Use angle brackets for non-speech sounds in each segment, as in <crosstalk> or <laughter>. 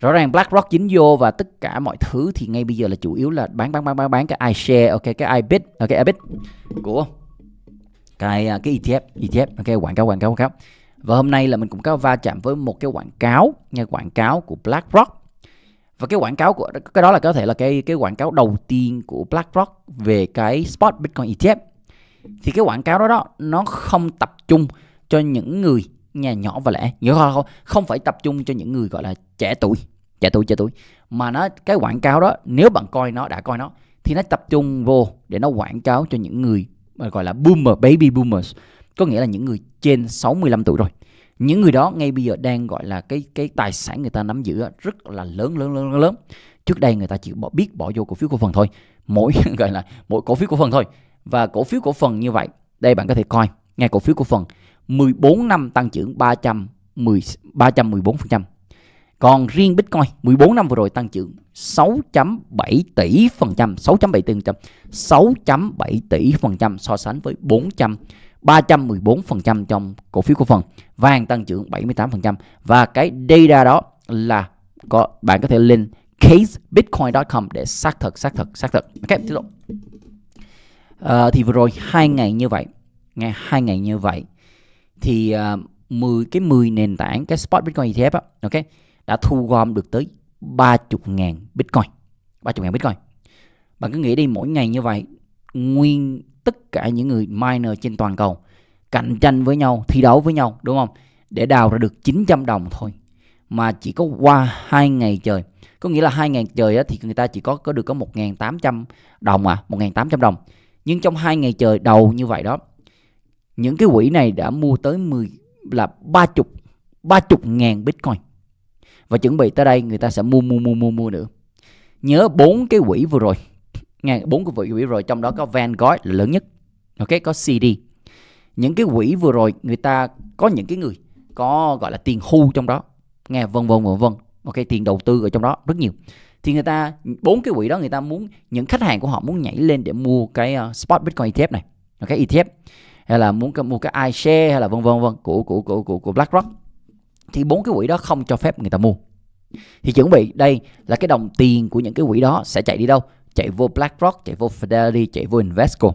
rõ ràng BlackRock dính vô và tất cả mọi thứ thì ngay bây giờ là chủ yếu là bán bán bán bán bán cái iShare ok cái iBit ok iBit của cái à, cái ETF ETF ok quảng cáo quảng cáo quảng cáo và hôm nay là mình cũng có va chạm với một cái quảng cáo nghe quảng cáo của BlackRock và cái quảng cáo của cái đó là có thể là cái cái quảng cáo đầu tiên của BlackRock về cái spot Bitcoin ETF thì cái quảng cáo đó đó nó không tập trung cho những người nhà nhỏ và lẻ nhớ không không phải tập trung cho những người gọi là trẻ tuổi trẻ tuổi trẻ tuổi mà nó cái quảng cáo đó nếu bạn coi nó đã coi nó thì nó tập trung vô để nó quảng cáo cho những người mà gọi là boomer baby boomers có nghĩa là những người trên 65 tuổi rồi những người đó ngay bây giờ đang gọi là cái cái tài sản người ta nắm giữ rất là lớn lớn lớn lớn trước đây người ta chỉ bỏ, biết bỏ vô cổ phiếu cổ phần thôi mỗi <laughs> gọi là mỗi cổ phiếu cổ phần thôi và cổ phiếu cổ phần như vậy đây bạn có thể coi ngay cổ phiếu cổ phần 14 năm tăng trưởng 310, 314%. Còn riêng Bitcoin 14 năm vừa rồi tăng trưởng 6.7 tỷ phần trăm, 6.7 tỷ phần trăm, 6.7 tỷ phần trăm so sánh với 400 314 phần trăm trong cổ phiếu cổ phần vàng tăng trưởng 78 phần trăm và cái data đó là có bạn có thể lên casebitcoin.com để xác thực xác thực xác thực ok tiếp tục à, thì vừa rồi hai ngày như vậy nghe hai ngày như vậy thì uh, à, 10 cái 10 nền tảng cái spot Bitcoin ETF á, ok, đã thu gom được tới 30.000 Bitcoin. 30.000 Bitcoin. Bạn cứ nghĩ đi mỗi ngày như vậy, nguyên tất cả những người miner trên toàn cầu cạnh tranh với nhau, thi đấu với nhau, đúng không? Để đào ra được 900 đồng thôi. Mà chỉ có qua 2 ngày trời. Có nghĩa là 2 ngày trời á, thì người ta chỉ có có được có 1.800 đồng à, 1.800 đồng. Nhưng trong 2 ngày trời đầu như vậy đó những cái quỹ này đã mua tới 10 là 30 30 ngàn Bitcoin và chuẩn bị tới đây người ta sẽ mua mua mua mua mua nữa nhớ bốn cái quỹ vừa rồi <laughs> nghe bốn cái quỹ vừa rồi trong đó có Vanguard là lớn nhất ok có CD những cái quỹ vừa rồi người ta có những cái người có gọi là tiền hưu trong đó nghe vân vân vân vân ok tiền đầu tư ở trong đó rất nhiều thì người ta bốn cái quỹ đó người ta muốn những khách hàng của họ muốn nhảy lên để mua cái ờ, spot bitcoin ETF này ok ETF hay là muốn mua cái iShare hay là vân vân vân của của của của của BlackRock thì bốn cái quỹ đó không cho phép người ta mua thì chuẩn bị đây là cái đồng tiền của những cái quỹ đó sẽ chạy đi đâu chạy vô BlackRock chạy vô Fidelity chạy vô Invesco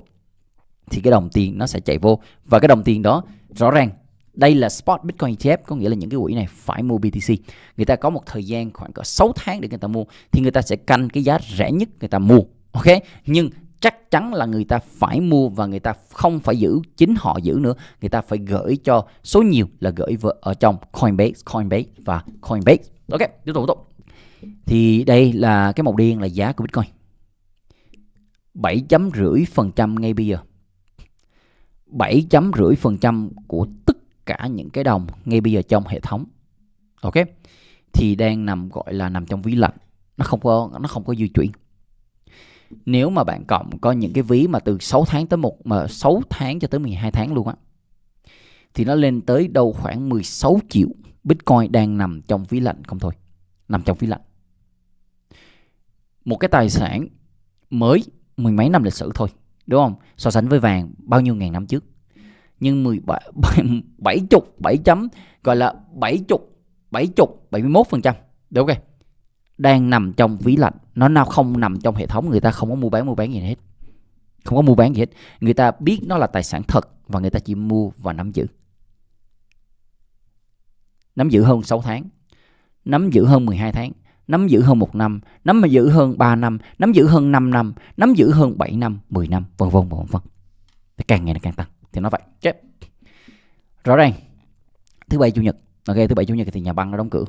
thì cái đồng tiền nó sẽ chạy vô và cái đồng tiền đó rõ ràng đây là spot Bitcoin ETF có nghĩa là những cái quỹ này phải mua BTC người ta có một thời gian khoảng cỡ 6 tháng để người ta mua thì người ta sẽ canh cái giá rẻ nhất người ta mua ok nhưng chắc chắn là người ta phải mua và người ta không phải giữ chính họ giữ nữa người ta phải gửi cho số nhiều là gửi ở trong Coinbase Coinbase và Coinbase ok tiếp tục tục thì đây là cái màu đen là giá của Bitcoin bảy chấm phần trăm ngay bây giờ bảy chấm phần trăm của tất cả những cái đồng ngay bây giờ trong hệ thống ok thì đang nằm gọi là nằm trong ví lạnh nó không có nó không có di chuyển nếu mà bạn cộng có những cái ví mà từ 6 tháng tới một mà 6 tháng cho tới 12 tháng luôn á thì nó lên tới đâu khoảng 16 triệu Bitcoin đang nằm trong ví lạnh không thôi nằm trong ví lạnh một cái tài sản mới mười mấy năm lịch sử thôi đúng không so sánh với vàng bao nhiêu ngàn năm trước nhưng 17 70 7 chấm gọi là 70 70 71 phần trăm đúng không đang nằm trong ví lạnh nó nào không nằm trong hệ thống người ta không có mua bán mua bán gì hết không có mua bán gì hết người ta biết nó là tài sản thật và người ta chỉ mua và nắm giữ nắm giữ hơn 6 tháng nắm giữ hơn 12 tháng nắm giữ hơn một năm nắm giữ hơn 3 năm nắm giữ hơn 5 năm nắm giữ hơn 7 năm 10 năm vân vân vân vân càng ngày nó càng tăng thì nó vậy chết rõ ràng thứ bảy chủ nhật ok thứ bảy chủ nhật thì nhà băng nó đóng cửa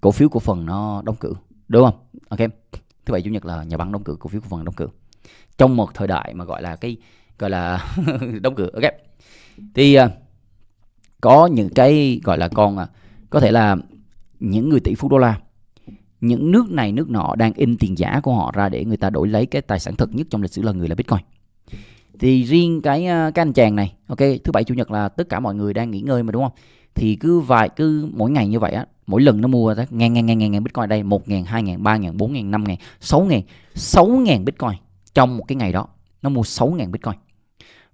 cổ phiếu cổ phần nó đóng cửa đúng không ok thứ bảy chủ nhật là nhà băng đóng cửa cổ phiếu cổ phần đóng cửa trong một thời đại mà gọi là cái gọi là <laughs> đóng cửa ok thì à, có những cái gọi là con à, có thể là những người tỷ phú đô la những nước này nước nọ đang in tiền giả của họ ra để người ta đổi lấy cái tài sản thực nhất trong lịch sử là người là bitcoin thì riêng cái à, cái anh chàng này ok thứ bảy chủ nhật là tất cả mọi người đang nghỉ ngơi mà đúng không thì cứ vài cứ mỗi ngày như vậy á mỗi lần nó mua đó ngàn ngàn ngàn ngàn ngàn bitcoin đây một ngàn hai ngàn ba ngàn bốn ngàn năm ngàn sáu ngàn sáu ngàn bitcoin trong một cái ngày đó nó mua sáu ngàn bitcoin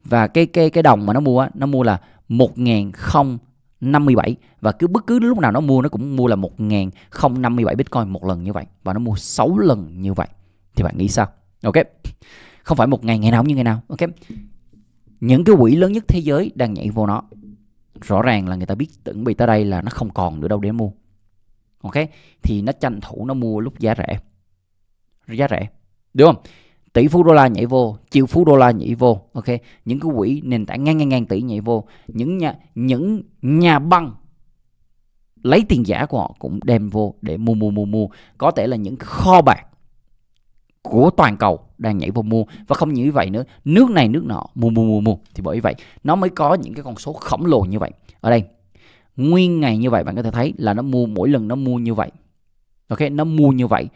và cái cái cái đồng mà nó mua á nó mua là một ngàn không 57 và cứ bất cứ lúc nào nó mua nó cũng mua là 1057 Bitcoin một lần như vậy và nó mua 6 lần như vậy. Thì bạn nghĩ sao? Ok. Không phải một ngày ngày nào cũng như ngày nào. Ok. Những cái quỹ lớn nhất thế giới đang nhảy vô nó rõ ràng là người ta biết chuẩn bị tới đây là nó không còn nữa đâu để mua ok thì nó tranh thủ nó mua lúc giá rẻ giá rẻ đúng không tỷ phú đô la nhảy vô triệu phú đô la nhảy vô ok những cái quỹ nền tảng ngang ngang ngang tỷ nhảy vô những nhà những nhà băng lấy tiền giả của họ cũng đem vô để mua mua mua mua có thể là những kho bạc của toàn cầu đang nhảy vô mua và không như vậy nữa nước này nước nọ mua mua mua mua thì bởi vậy nó mới có những cái con số khổng lồ như vậy ở đây nguyên ngày như vậy bạn có thể thấy là nó mua mỗi lần nó mua như vậy ok nó mua như vậy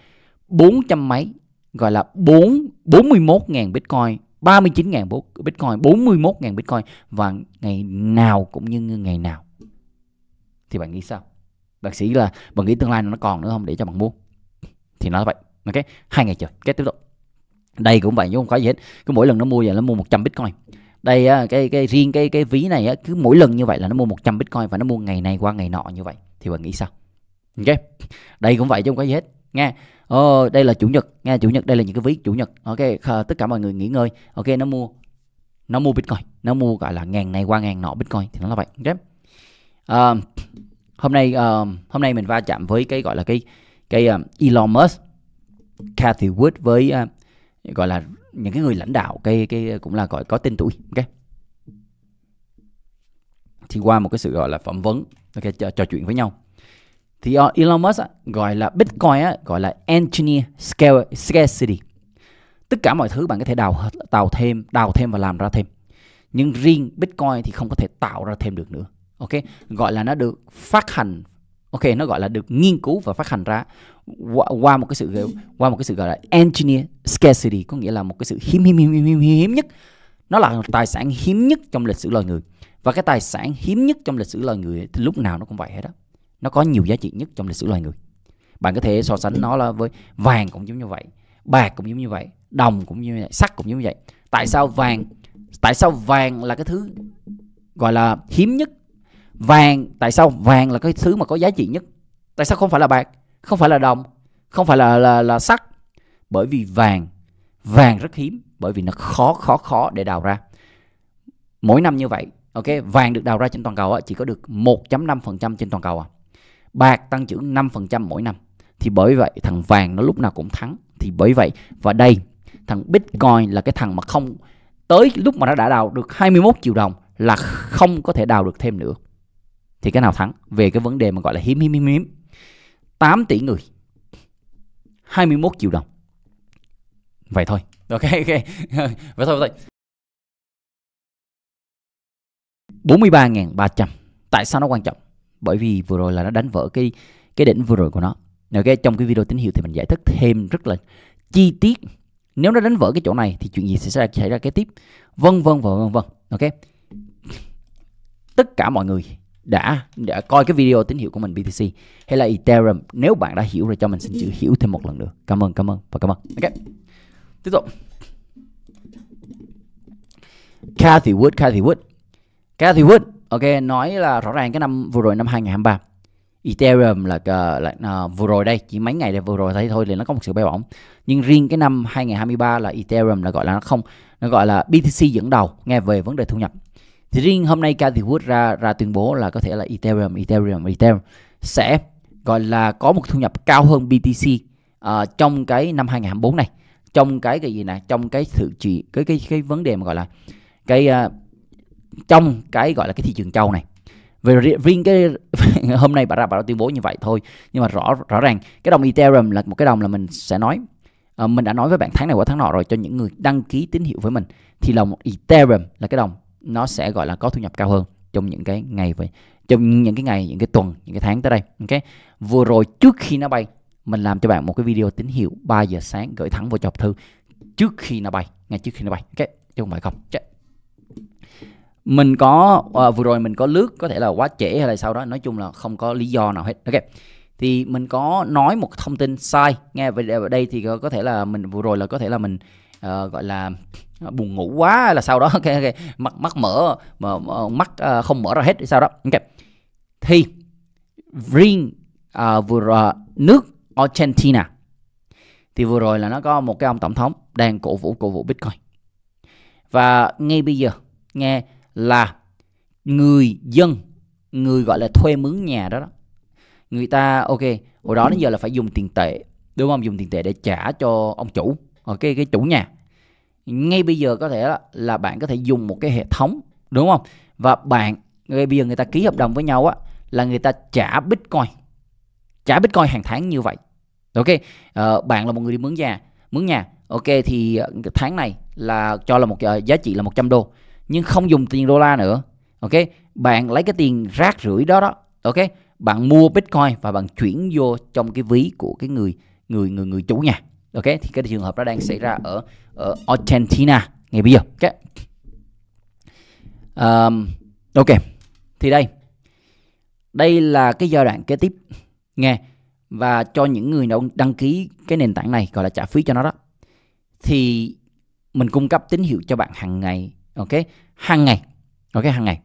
400 mấy gọi là 4 41.000 Bitcoin 39.000 Bitcoin 41.000 Bitcoin và ngày nào cũng như ngày nào thì bạn nghĩ sao bác sĩ là bạn nghĩ tương lai nó còn nữa không để cho bạn mua thì nó vậy ok hai ngày trời kết tiếp tục đây cũng vậy chứ không có gì hết cứ mỗi lần nó mua vậy nó mua 100 bitcoin đây á, cái cái riêng cái cái ví này á, cứ mỗi lần như vậy là nó mua 100 bitcoin và nó mua ngày này qua ngày nọ như vậy thì bạn nghĩ sao ok đây cũng vậy chứ không có gì hết nghe ờ, đây là chủ nhật nghe chủ nhật đây là những cái ví chủ nhật ok tất cả mọi người nghỉ ngơi ok nó mua nó mua bitcoin nó mua gọi là ngàn này qua ngàn nọ bitcoin thì nó là vậy ok uh, hôm nay uh, hôm nay mình va chạm với cái gọi là cái cái uh, Elon Musk Cathy Wood với uh, gọi là những cái người lãnh đạo cái cái cũng là gọi có tên tuổi ok thì qua một cái sự gọi là phỏng vấn ok trò, trò chuyện với nhau thì ờ, Elon Musk gọi là Bitcoin á, gọi là engineer scale scarcity tất cả mọi thứ bạn có thể đào tạo thêm đào thêm và làm ra thêm nhưng riêng Bitcoin thì không có thể tạo ra thêm được nữa ok gọi là nó được phát hành ok nó gọi là được nghiên cứu và phát hành ra qua, qua một cái sự qua một cái sự gọi là engineer scarcity có nghĩa là một cái sự hiếm hiếm hiếm hiếm hiếm nhất nó là tài sản hiếm nhất trong lịch sử loài người và cái tài sản hiếm nhất trong lịch sử loài người thì lúc nào nó cũng vậy hết đó nó có nhiều giá trị nhất trong lịch sử loài người bạn có thể so sánh nó là với vàng cũng giống như vậy bạc cũng giống như vậy đồng cũng như vậy sắt cũng giống như vậy tại sao vàng tại sao vàng là cái thứ gọi là hiếm nhất vàng tại sao vàng là cái thứ mà có giá trị nhất tại sao không phải là bạc không phải là đồng không phải là là, là sắt bởi vì vàng vàng rất hiếm bởi vì nó khó khó khó để đào ra mỗi năm như vậy ok vàng được đào ra trên toàn cầu chỉ có được 1.5% trên toàn cầu à bạc tăng trưởng 5% mỗi năm thì bởi vậy thằng vàng nó lúc nào cũng thắng thì bởi vậy và đây thằng bitcoin là cái thằng mà không tới lúc mà nó đã đào được 21 triệu đồng là không có thể đào được thêm nữa thì cái nào thắng về cái vấn đề mà gọi là hiếm hiếm hiếm hiếm 8 tỷ người 21 triệu đồng vậy thôi ok ok <laughs> vậy thôi vậy thôi 43.300 tại sao nó quan trọng bởi vì vừa rồi là nó đánh vỡ cái cái đỉnh vừa rồi của nó ok trong cái video tín hiệu thì mình giải thích thêm rất là chi tiết nếu nó đánh vỡ cái chỗ này thì chuyện gì sẽ xảy ra, kế tiếp vân vân và vân vân ok tất cả mọi người đã, đã coi cái video tín hiệu của mình BTC hay là Ethereum nếu bạn đã hiểu rồi cho mình xin chữ hiểu thêm một lần nữa cảm ơn cảm ơn và cảm ơn ok tiếp tục Cathy Wood Cathy Wood Cathy Wood ok nói là rõ ràng cái năm vừa rồi năm 2023 Ethereum là, ờ, là à, vừa rồi đây chỉ mấy ngày đây vừa rồi thấy thôi thì nó có một sự bay bổng nhưng riêng cái năm 2023 là Ethereum là gọi là nó không nó gọi là BTC dẫn đầu nghe về vấn đề thu nhập thì riêng hôm nay Cathy Wood ra ra tuyên bố là có thể là Ethereum Ethereum Ethereum sẽ gọi là có một thu nhập cao hơn BTC uh, ờ, trong cái năm 2024 này trong cái cái gì nè trong cái sự trị cái cái cái vấn đề mà gọi là cái uh, trong cái gọi là cái thị trường châu này về riêng cái <laughs> hôm nay bà ra bà đã tuyên bố như vậy thôi nhưng mà rõ rõ ràng cái đồng Ethereum là một cái đồng là mình sẽ nói uh, mình đã nói với bạn tháng này qua tháng nọ rồi cho những người đăng ký tín hiệu với mình thì đồng Ethereum là cái đồng nó sẽ gọi là có thu nhập cao hơn trong những cái ngày vậy trong những cái ngày những cái tuần những cái tháng tới đây ok vừa rồi trước khi nó bay mình làm cho bạn một cái video tín hiệu 3 giờ sáng gửi thẳng vào chọc thư trước khi nó bay ngay trước khi nó bay ok chứ không phải không Chắc. mình có à, vừa rồi mình có lướt có thể là quá trễ hay là sau đó nói chung là không có lý do nào hết ok thì mình có nói một thông tin sai nghe về đây thì có thể là mình vừa rồi là có thể là mình uh, gọi là ờ, buồn ngủ quá là sau đó <laughs> okay, okay. mắt mắt mở mà mắt uh, không mở ra hết sao đó okay. thì riêng uh, vừa rồi nước Argentina thì vừa rồi là nó có một cái ông tổng thống đang cổ vũ cổ vũ Bitcoin và ngay bây giờ nghe là người dân người gọi là thuê mướn nhà đó đó người ta ok hồi đó đến giờ là phải dùng tiền tệ đúng không dùng tiền tệ để trả cho ông chủ ok ờ, cái chủ nhà ngay bây giờ có thể là, là bạn có thể dùng một cái hệ thống đúng không và bạn ngay bây giờ người ta ký hợp đồng với nhau á là người ta trả bitcoin trả bitcoin hàng tháng như vậy ok ờ, bạn là một người đi mướn nhà mướn nhà ok thì ờ, tháng này là cho là một ờ, giá trị là 100 đô nhưng không dùng tiền đô la nữa ok bạn lấy cái tiền rác rưởi đó đó ok bạn mua bitcoin và bạn chuyển vô trong cái ví của cái người người người người chủ nhà ok thì cái trường hợp đó đang xảy ra ở, ở Argentina ngày bây giờ ok um, ok thì đây đây là cái giai đoạn kế tiếp nghe và cho những người nào đăng ký cái nền tảng này gọi là trả phí cho nó đó thì mình cung cấp tín hiệu cho bạn hàng ngày ok hàng ngày ok hàng ngày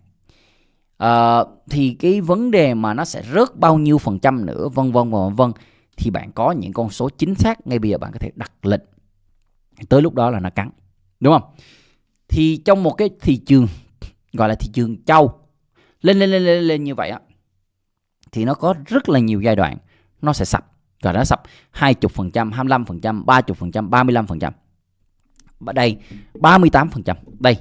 uh, thì cái vấn đề mà nó sẽ rớt bao nhiêu phần trăm nữa vân vân và vân vân thì bạn có những con số chính xác ngay bây giờ bạn có thể đặt lệnh tới lúc đó là nó cắn đúng không thì trong một cái thị trường gọi là thị trường châu lên lên lên lên, lên như vậy á thì nó có rất là nhiều giai đoạn nó sẽ sập rồi nó sập 20%, 25%, 30%, 35%. Đây 38%. Đây.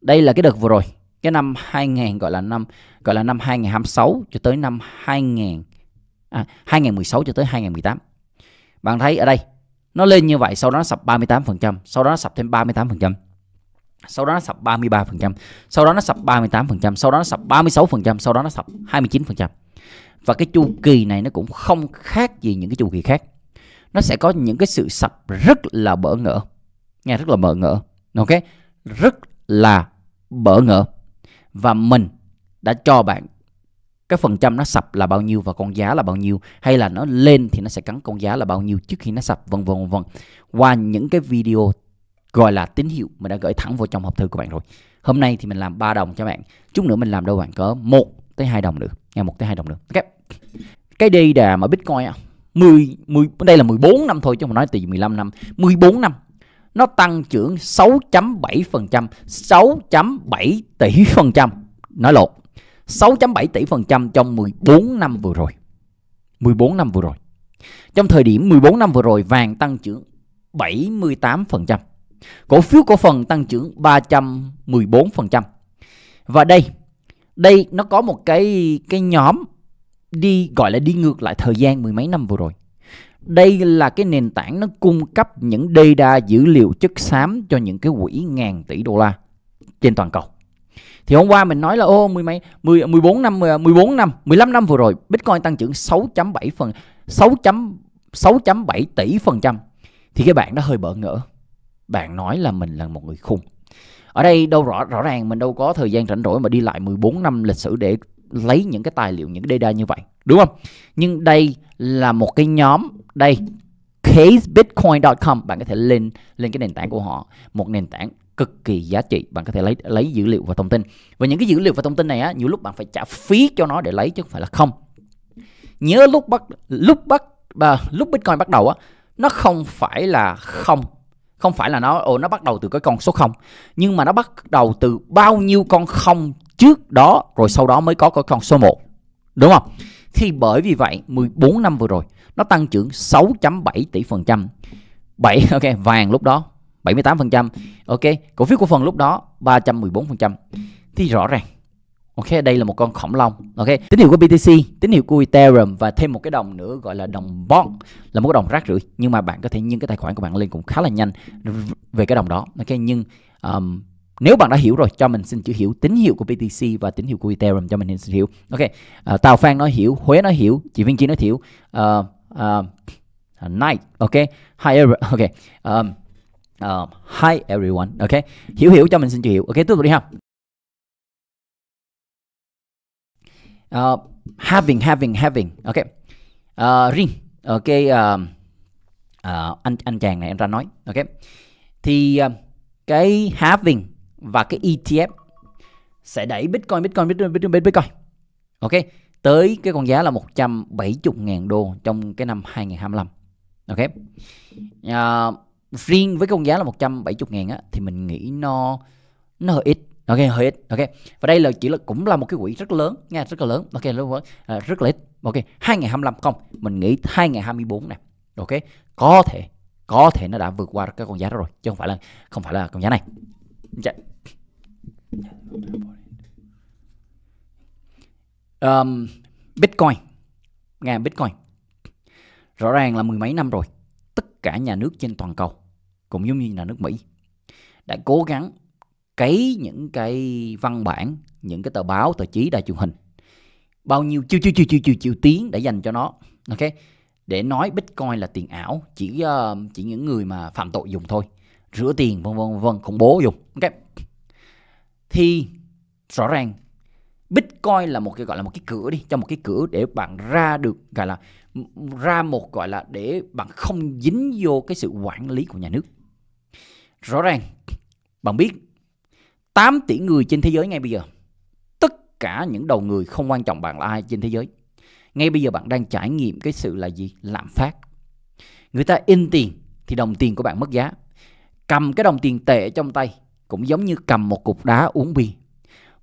Đây là cái đợt vừa rồi, cái năm 2000 gọi là năm gọi là năm 2026 cho tới năm 2000 à, 2016 cho tới 2018 bạn thấy ở đây nó lên như vậy sau đó nó sập 38% sau đó nó sập thêm 38% sau đó nó sập 33%, sau đó nó sập 38%, sau đó nó sập 36%, sau đó nó sập 29%. Và cái chu kỳ này nó cũng không khác gì những cái chu kỳ khác. Nó sẽ có những cái sự sập rất là bỡ ngỡ. Nghe rất là bỡ ngỡ. Ok? Rất là bỡ ngỡ. Và mình đã cho bạn cái phần trăm nó sập là bao nhiêu và con giá là bao nhiêu hay là nó lên thì nó sẽ cắn con giá là bao nhiêu trước khi nó sập vân vân vân qua những cái video gọi là tín hiệu mình đã gửi thẳng vào trong hộp thư của bạn rồi hôm nay thì mình làm 3 đồng cho bạn chút nữa mình làm đâu bạn có một tới hai đồng nữa nghe một tới hai đồng nữa ok cái đây đà mà bitcoin 10, 10 đây là 14 năm thôi chứ không nói từ 15 năm 14 năm nó tăng trưởng 6.7% 6.7 tỷ phần trăm nói lột 6.7 tỷ phần trăm trong 14 năm vừa rồi. 14 năm vừa rồi. Trong thời điểm 14 năm vừa rồi vàng tăng trưởng 78%. Cổ phiếu cổ phần tăng trưởng 314%. Và đây, đây nó có một cái cái nhóm đi gọi là đi ngược lại thời gian mười mấy năm vừa rồi. Đây là cái nền tảng nó cung cấp những data dữ liệu chất xám cho những cái quỹ ngàn tỷ đô la trên toàn cầu. Thì hôm qua mình nói là ô mười mấy 10 14 năm 14 ờ, năm, 15 năm vừa rồi Bitcoin tăng trưởng 6.7 phần 6. 6.7 tỷ phần trăm thì cái bạn đó hơi bỡ ngỡ. Bạn nói là mình là một người khùng. Ở đây đâu rõ rõ ràng mình đâu có thời gian rảnh rỗi mà đi lại 14 năm lịch sử để lấy những cái tài liệu những cái data như vậy, đúng không? Nhưng đây là một cái nhóm đây casebitcoin.com bạn có thể lên lên cái nền tảng của họ, một nền tảng cực kỳ giá trị bạn có thể lấy lấy dữ liệu và thông tin và những cái dữ liệu và thông tin này á nhiều lúc bạn phải trả phí cho nó để lấy chứ không phải là không nhớ lúc bắt lúc bắt à, lúc bitcoin bắt đầu á nó không phải là không không phải là nó ồ nó bắt đầu từ cái con số không nhưng mà nó bắt đầu từ bao nhiêu con không trước đó rồi sau đó mới có cái con số 1 đúng không thì bởi vì vậy 14 năm vừa rồi nó tăng trưởng 6.7 tỷ phần trăm 7 ok vàng lúc đó 78%. Ok, cổ phiếu cổ phần lúc đó 314%. Thì rõ ràng Ok, đây là một con khổng long. Ok, tín hiệu của BTC, tín hiệu của Ethereum và thêm một cái đồng nữa gọi là đồng bond là một cái đồng rác rưởi nhưng mà bạn có thể nhân cái tài khoản của bạn lên cũng khá là nhanh về cái đồng đó. Ok, nhưng um, nếu bạn đã hiểu rồi cho mình xin chữ hiểu tín hiệu của BTC và tín hiệu của Ethereum cho mình xin hiểu. Ok, uh, Tào Phan nói hiểu, Huế nói hiểu, chị Viên Chi nói hiểu, uh, ờ, uh, ờ, Night, ok, Higher, <laughs> ok. Um, uh, hi everyone ok hiểu hiểu cho mình xin chịu hiểu ok tiếp tục đi ha uh, having having having ok uh, riêng ok uh, uh, anh anh chàng này anh ra nói ok thì uh, cái having và cái ETF sẽ đẩy Bitcoin Bitcoin Bitcoin Bitcoin, Bitcoin ok tới cái con giá là 170.000 đô trong cái năm 2025 ok uh, riêng với cái con giá là 170 ngàn á thì mình nghĩ nó nó hơi ít ok hơi ít ok và đây là chỉ là cũng là một cái quỹ rất lớn nha rất là lớn ok lớn quá à, rất là ít ok hai ngày 25 không mình nghĩ hai ngày 24 này ok có thể có thể nó đã vượt qua cái con giá đó rồi chứ không phải là không phải là con giá này um, Bitcoin nghe Bitcoin rõ ràng là mười mấy năm rồi tất cả nhà nước trên toàn cầu cũng giống như là nước Mỹ đã cố gắng cấy những cái văn bản những cái tờ báo tờ chí đài truyền hình bao nhiêu chiêu chiêu chiêu chiêu chiêu chiêu tiếng để dành cho nó ok để nói bitcoin là tiền ảo chỉ uh, chỉ những người mà phạm tội dùng thôi rửa tiền vân vân vân khủng bố dùng ok thì rõ ràng bitcoin là một cái gọi là một cái cửa đi cho một cái cửa để bạn ra được gọi là ra một gọi là để bạn không dính vô cái sự quản lý của nhà nước rõ ràng bạn biết 8 tỷ người trên thế giới ngay bây giờ tất cả những đầu người không quan trọng bạn là ai trên thế giới ngay bây giờ bạn đang trải nghiệm cái sự là gì lạm phát người ta in tiền thì đồng tiền của bạn mất giá cầm cái đồng tiền tệ trong tay cũng giống như cầm một cục đá uống bia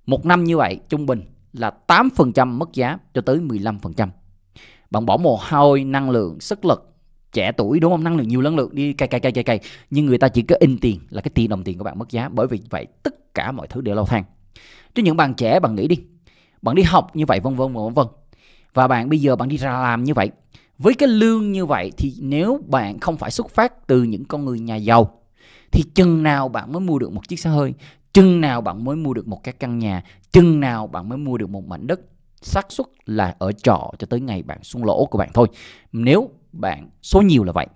một năm như vậy trung bình là 8% mất giá cho tới 15%. Bạn bỏ mồ hôi, năng lượng, sức lực trẻ tuổi đúng không năng lượng nhiều năng lượng đi cày cày cày cày cày nhưng người ta chỉ có in tiền là cái tiền đồng tiền của bạn mất giá bởi vì vậy tất cả mọi thứ đều leo thang cho những bạn trẻ bạn nghĩ đi bạn đi học như vậy vân vân vân vân và bạn bây giờ bạn đi ra làm như vậy với cái lương như vậy thì nếu bạn không phải xuất phát từ những con người nhà giàu thì chừng nào bạn mới mua được một chiếc xe hơi chừng nào bạn mới mua được một cái căn nhà chừng nào bạn mới mua được một mảnh đất xác suất là ở trọ cho tới ngày bạn xuống lỗ của bạn thôi nếu bạn số nhiều là vậy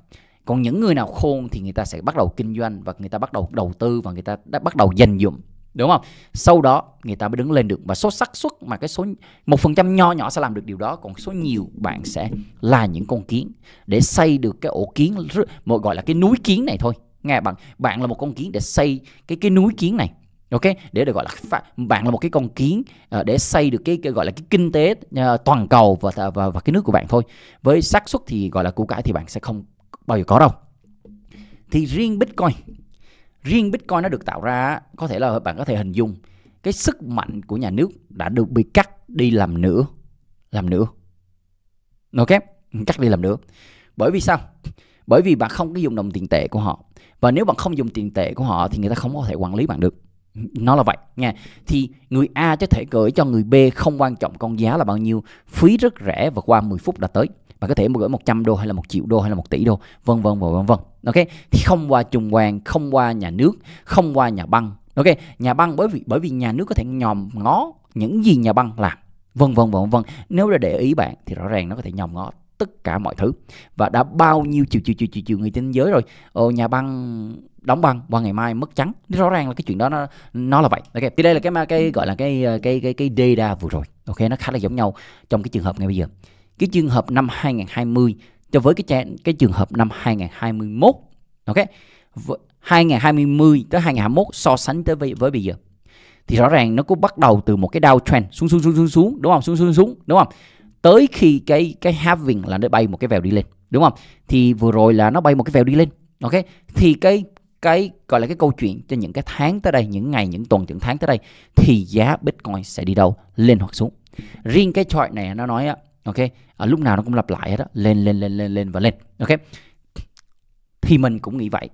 còn những người nào khôn thì người ta sẽ bắt đầu kinh doanh và người ta bắt đầu đầu tư và người ta đã bắt đầu dành dụm đúng không sau đó người ta mới đứng lên được và số xác suất mà cái số một phần trăm nho nhỏ sẽ làm được điều đó còn số nhiều bạn sẽ là những con kiến để xây được cái ổ kiến một gọi là cái núi kiến này thôi nghe bạn bạn là một con kiến để xây cái cái núi kiến này ok để được gọi là bạn là một cái con kiến ờ, để xây được cái, cái gọi là cái kinh tế ờ, toàn cầu và và, và cái nước của bạn thôi với xác suất thì gọi là củ cải thì bạn sẽ không bao giờ có đâu thì riêng bitcoin riêng bitcoin nó được tạo ra có thể là bạn có thể hình dung cái sức mạnh của nhà nước đã được bị cắt đi làm nữa làm nữa ok cắt đi làm nữa bởi vì sao bởi vì bạn không có dùng đồng tiền tệ của họ và nếu bạn không dùng tiền tệ của họ thì người ta không có thể quản lý bạn được nó là vậy nha thì người A có thể gửi cho người B không quan trọng con giá là bao nhiêu phí rất rẻ và qua 10 phút đã tới và có thể gửi 100 đô hay là 1 triệu đô hay là 1 tỷ đô vân vân và vân vân ok thì không qua trùng quan không qua nhà nước không qua nhà băng ok nhà băng bởi vì bởi vì nhà nước có thể nhòm ngó những gì nhà băng làm vân vân và vân vân nếu là để ý bạn thì rõ ràng nó có thể nhòm ngó tất cả mọi thứ và đã bao nhiêu chiều chiều chiều chiều người trên thế giới rồi ờ, nhà băng đóng băng qua ngày mai mất trắng rõ ràng là cái chuyện đó nó nó là vậy ok thì đây là cái cái ừ. gọi là cái ờ, cái cái cái data vừa rồi ok nó khá là giống nhau trong cái trường hợp ngay bây giờ cái trường hợp năm 2020 cho với cái cái trường hợp năm 2021 ok 2020 tới 2021 so sánh tới với, với bây giờ thì rõ ràng nó cũng bắt đầu từ một cái downtrend xuống xuống xuống xuống xuống đúng không xuống xuống xuống đúng không tới khi cái cái halving là nó bay một cái vèo đi lên đúng không thì vừa rồi là nó bay một cái vèo đi lên ok thì cái cái gọi là cái câu chuyện cho những cái tháng tới đây những ngày những tuần những tháng tới đây thì giá bitcoin sẽ đi đâu lên hoặc xuống riêng cái chart này nó nói ok ở lúc nào nó cũng lặp lại hết đó lên lên lên lên lên và lên ok thì mình cũng nghĩ vậy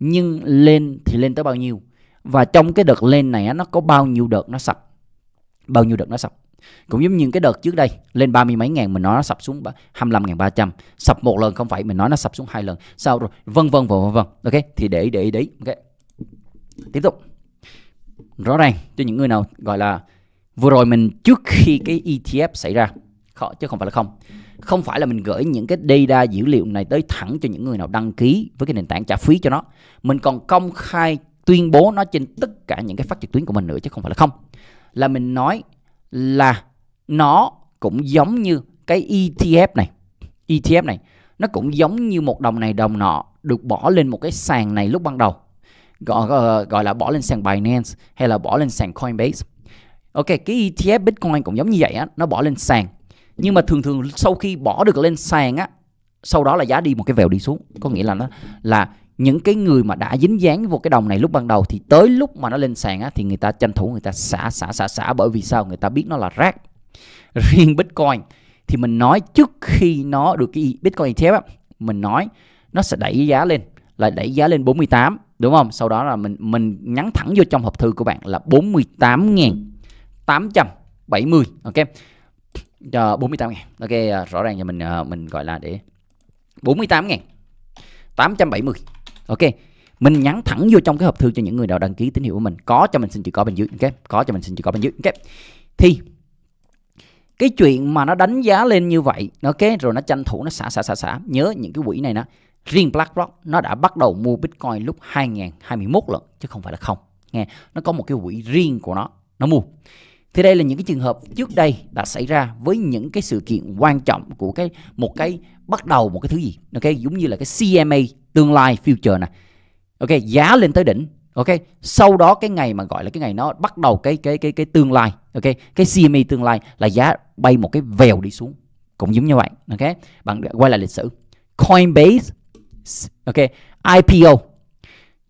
nhưng lên thì lên tới bao nhiêu và trong cái đợt lên này nó có bao nhiêu đợt nó sập bao nhiêu đợt nó sập cũng giống như cái đợt trước đây lên ba mươi mấy ngàn mình nói nó sập xuống 25 ba trăm sập một lần không phải mình nói nó sập xuống hai lần sau rồi vân vân vân vân vân ok thì để để đấy ok tiếp tục rõ ràng cho những người nào gọi là vừa rồi mình trước khi cái ETF xảy ra khó chứ không phải là không không phải là mình gửi những cái data dữ liệu này tới thẳng cho những người nào đăng ký với cái nền tảng trả phí cho nó mình còn công khai tuyên bố nó trên tất cả những cái phát trực tuyến của mình nữa chứ không phải là không là mình nói là nó cũng giống như cái ETF này. ETF này nó cũng giống như một đồng này đồng nọ được bỏ lên một cái sàn này lúc ban đầu. Gọi gọi là bỏ lên sàn Binance hay là bỏ lên sàn Coinbase. Ok, cái ETF Bitcoin cũng giống như vậy á, nó bỏ lên sàn. Nhưng mà thường thường sau khi bỏ được lên sàn á, sau đó là giá đi một cái vèo đi xuống, có nghĩa là nó là những cái người mà đã dính dáng vô cái đồng này lúc ban đầu thì tới lúc mà nó lên sàn á, thì người ta tranh thủ người ta xả xả xả xả bởi vì sao người ta biết nó là rác <laughs> riêng bitcoin thì mình nói trước khi nó được cái bitcoin ETF á, mình nói nó sẽ đẩy giá lên là đẩy giá lên 48 đúng không sau đó là mình mình nhắn thẳng vô trong hộp thư của bạn là 48.870 ok à, ờ, 48 ngàn ok ờ, rõ ràng là mình ờ, mình gọi là để 48 ngàn 870 ok mình nhắn thẳng vô trong cái hộp thư cho những người nào đăng ký tín hiệu của mình có cho mình xin chữ có bên dưới ok có cho mình xin chữ có bên dưới ok thì cái chuyện mà nó đánh giá lên như vậy ok rồi nó tranh thủ nó xả xả xả xả nhớ những cái quỹ này nó riêng BlackRock nó đã bắt đầu mua Bitcoin lúc 2021 lần chứ không phải là không nghe nó có một cái quỹ riêng của nó nó mua thì đây là những cái trường hợp trước đây đã xảy ra với những cái sự kiện quan trọng của cái một cái bắt đầu một cái thứ gì ok giống như là cái CMA tương lai future này ok giá lên tới đỉnh ok sau đó cái ngày mà gọi là cái ngày nó bắt đầu cái cái cái cái tương lai ok cái CME tương lai là giá bay một cái vèo đi xuống cũng giống như vậy ok bạn quay lại lịch sử Coinbase ok IPO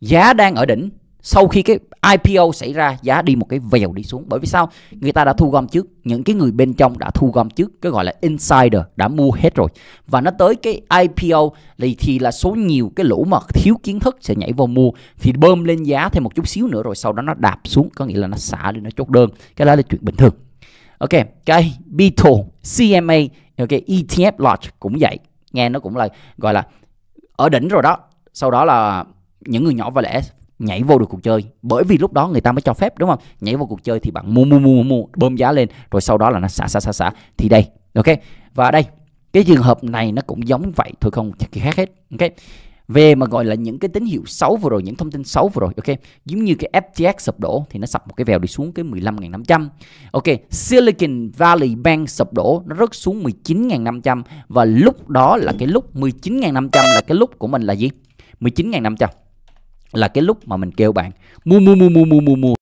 giá đang ở đỉnh sau khi cái IPO xảy ra giá đi một cái vèo đi xuống bởi vì sao người ta đã thu gom trước những cái người bên trong đã thu gom trước cái gọi là insider đã mua hết rồi và nó tới cái IPO thì thì là số nhiều cái lỗ mà thiếu kiến thức sẽ nhảy vào mua thì bơm lên giá thêm một chút xíu nữa rồi sau đó nó đạp xuống có nghĩa là nó xả lên nó chốt đơn cái đó là chuyện bình thường ok cái Beetle CMA ok ETF Lodge cũng vậy nghe nó cũng là gọi là ở đỉnh rồi đó sau đó là những người nhỏ và lẻ nhảy vô được cuộc chơi bởi vì lúc đó người ta mới cho phép đúng không nhảy vô cuộc chơi thì bạn mua mua mua mua, mua bơm giá lên rồi sau đó là nó xả xả xả xả thì đây ok và đây cái trường hợp này nó cũng giống vậy thôi không khác hết ok về mà gọi là những cái tín hiệu xấu vừa rồi những thông tin xấu vừa rồi ok giống như cái FTX sụp đổ thì nó sập một cái vèo đi xuống cái 15.500 ok Silicon Valley Bank sụp đổ nó rớt xuống 19.500 và lúc đó là cái lúc 19.500 là cái lúc của mình là gì 19.500 là cái lúc mà mình kêu bạn mua mua mua mua mua mua mua